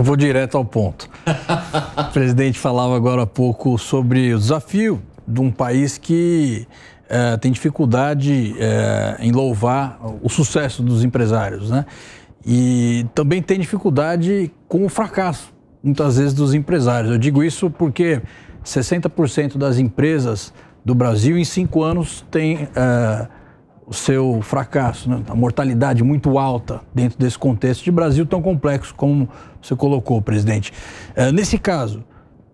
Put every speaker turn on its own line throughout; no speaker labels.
Eu vou direto ao ponto. o presidente falava agora há pouco sobre o desafio de um país que é, tem dificuldade é, em louvar o sucesso dos empresários, né? E também tem dificuldade com o fracasso, muitas vezes, dos empresários. Eu digo isso porque 60% das empresas do Brasil em cinco anos têm. É, o seu fracasso, né? a mortalidade muito alta dentro desse contexto de Brasil tão complexo como você colocou, presidente. Uh, nesse caso,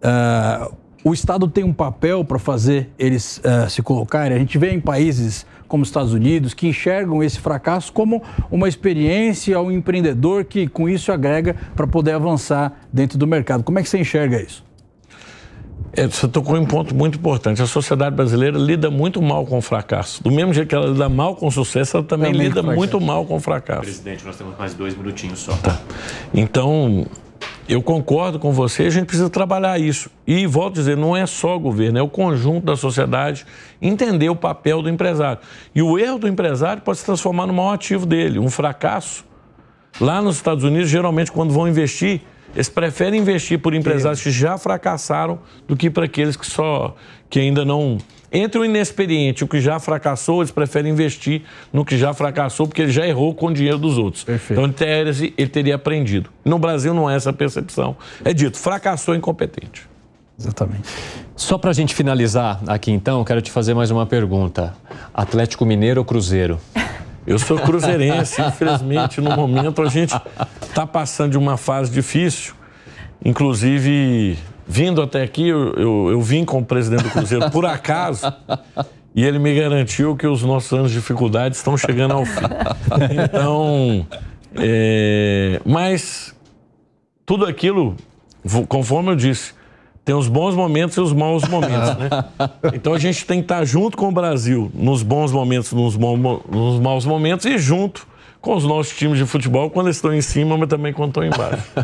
uh, o Estado tem um papel para fazer eles uh, se colocarem. A gente vê em países como os Estados Unidos que enxergam esse fracasso como uma experiência ao empreendedor que com isso agrega para poder avançar dentro do mercado. Como é que você enxerga isso?
É, você tocou em um ponto muito importante. A sociedade brasileira lida muito mal com o fracasso. Do mesmo jeito que ela lida mal com o sucesso, ela também, lida muito mal com o fracasso. Presidente, nós temos mais dois minutinhos só. Tá. Então, eu concordo com você, a gente precisa trabalhar isso. E volto a dizer, não é só o governo, é o conjunto da sociedade entender o papel do empresário. E o erro do empresário pode se transformar no maior ativo dele, um fracasso. Lá nos Estados Unidos, geralmente, quando vão investir, eles preferem investir por empresários que já fracassaram do que para aqueles que só que ainda não entre o inexperiente, o que já fracassou, eles preferem investir no que já fracassou porque ele já errou com o dinheiro dos outros. Perfeito. Então, em tese, ele teria aprendido. No Brasil não é essa percepção. É dito, fracassou incompetente. Exatamente. Só para a gente finalizar aqui, então, quero te fazer mais uma pergunta. Atlético Mineiro ou Cruzeiro? Eu sou cruzeirense, infelizmente, no momento a gente está passando de uma fase difícil. Inclusive, vindo até aqui, eu, eu, eu vim com o presidente do Cruzeiro por acaso. E ele me garantiu que os nossos anos de dificuldade estão chegando ao fim. Então, é, mas tudo aquilo, conforme eu disse, tem os bons momentos e os maus momentos, né? Então a gente tem que estar tá junto com o Brasil nos bons momentos, nos, bom, nos maus momentos e junto com os nossos times de futebol quando eles estão em cima, mas também quando estão embaixo.